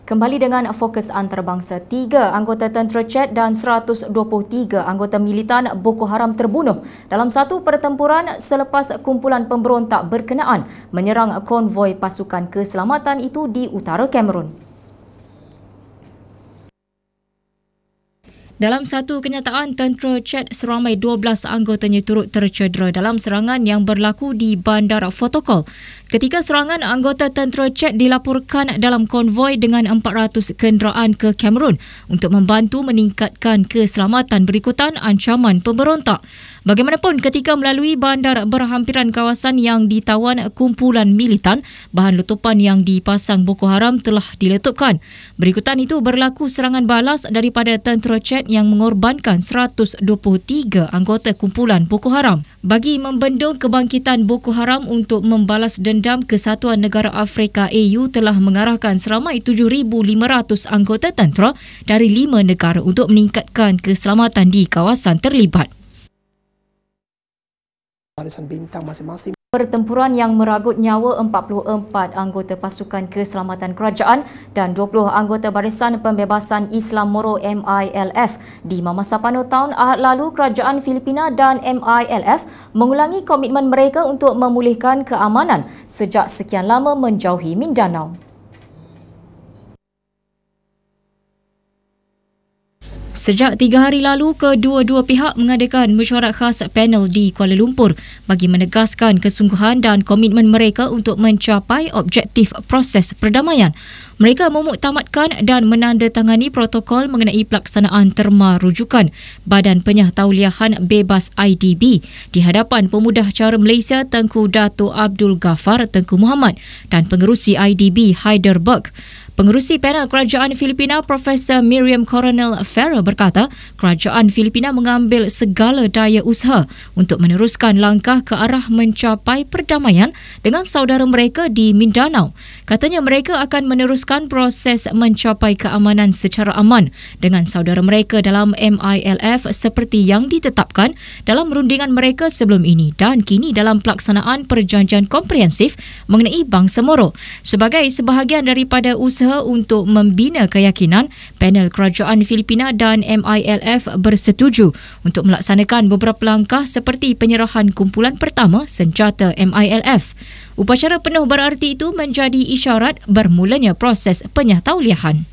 Kembali dengan fokus antarabangsa, tiga anggota tentera Chad dan 123 anggota militan Boko Haram terbunuh dalam satu pertempuran selepas kumpulan pemberontak berkenaan menyerang konvoi pasukan keselamatan itu di utara Kamerun. Dalam satu kenyataan, tentera Chad seramai 12 anggotanya turut tercedera dalam serangan yang berlaku di Bandar Fotokol. Ketika serangan, anggota tentera Chad dilaporkan dalam konvoi dengan 400 kenderaan ke Cameroon untuk membantu meningkatkan keselamatan berikutan ancaman pemberontak. Bagaimanapun ketika melalui bandar berhampiran kawasan yang ditawan kumpulan militan, bahan letupan yang dipasang Boko Haram telah diletupkan. Berikutan itu berlaku serangan balas daripada tentera Chad yang mengorbankan 123 anggota kumpulan Boko Haram. Bagi membendung kebangkitan Boko Haram untuk membalas dendam Kesatuan Negara Afrika AU telah mengarahkan seramai 7,500 anggota tentera dari lima negara untuk meningkatkan keselamatan di kawasan terlibat barisan bintang masing-masing. Pertempuran yang meragut nyawa 44 anggota pasukan keselamatan kerajaan dan 20 anggota barisan pembebasan Islam Moro MILF di Mamasa Pano tahun Ahad lalu kerajaan Filipina dan MILF mengulangi komitmen mereka untuk memulihkan keamanan sejak sekian lama menjauhi Mindanao. Sejak tiga hari lalu, kedua-dua pihak mengadakan mesyuarat khas panel di Kuala Lumpur bagi menegaskan kesungguhan dan komitmen mereka untuk mencapai objektif proses perdamaian. Mereka memuktamadkan dan menandatangani protokol mengenai pelaksanaan terma rujukan Badan Penyah Tauliahan Bebas IDB di hadapan Pemudah Cara Malaysia Tengku Dato' Abdul Ghaffar Tengku Muhammad dan Pengerusi IDB Heiderberg. Pengerusi panel Kerajaan Filipina Profesor Miriam Coronel Farah berkata, Kerajaan Filipina mengambil segala daya usaha untuk meneruskan langkah ke arah mencapai perdamaian dengan saudara mereka di Mindanao. Katanya mereka akan meneruskan proses mencapai keamanan secara aman dengan saudara mereka dalam MILF seperti yang ditetapkan dalam rundingan mereka sebelum ini dan kini dalam pelaksanaan perjanjian komprehensif mengenai Bangsa Moro. Sebagai sebahagian daripada usaha berusaha untuk membina keyakinan, panel kerajaan Filipina dan MILF bersetuju untuk melaksanakan beberapa langkah seperti penyerahan kumpulan pertama senjata MILF. Upacara penuh berarti itu menjadi isyarat bermulanya proses penyataulihan.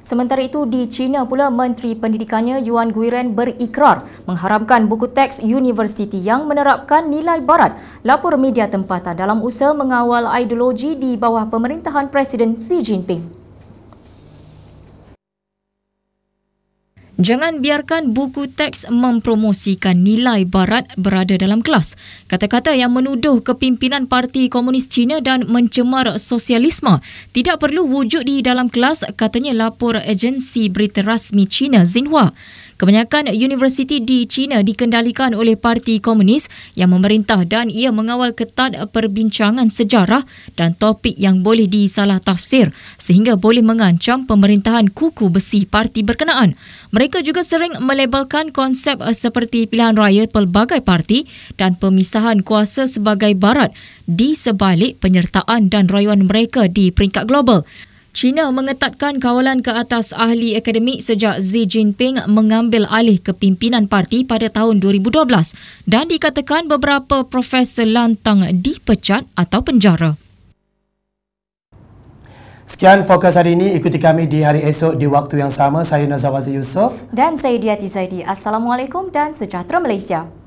Sementara itu di China pula menteri pendidikannya Yuan Guiren berikrar mengharamkan buku teks universiti yang menerapkan nilai barat lapor media tempatan dalam usaha mengawal ideologi di bawah pemerintahan Presiden Xi Jinping. Jangan biarkan buku teks mempromosikan nilai barat berada dalam kelas. Kata-kata yang menuduh kepimpinan Parti Komunis China dan mencemar sosialisme tidak perlu wujud di dalam kelas, katanya lapor agensi berita rasmi China Xinhua. Kebanyakan universiti di China dikendalikan oleh Parti Komunis yang memerintah dan ia mengawal ketat perbincangan sejarah dan topik yang boleh disalah tafsir sehingga boleh mengancam pemerintahan kuku besi parti berkenaan. Mereka juga sering melabelkan konsep eh, seperti pilihan raya pelbagai parti dan pemisahan kuasa sebagai barat di sebalik penyertaan dan rayuan mereka di peringkat global. China mengetatkan kawalan ke atas ahli akademik sejak Xi Jinping mengambil alih kepimpinan parti pada tahun 2012 dan dikatakan beberapa profesor lantang dipecat atau penjara. Sekian fokus hari ini. Ikuti kami di hari esok di waktu yang sama. Saya Nazawazi Yusof. Dan saya Diati Zaidi. Assalamualaikum dan sejahtera Malaysia.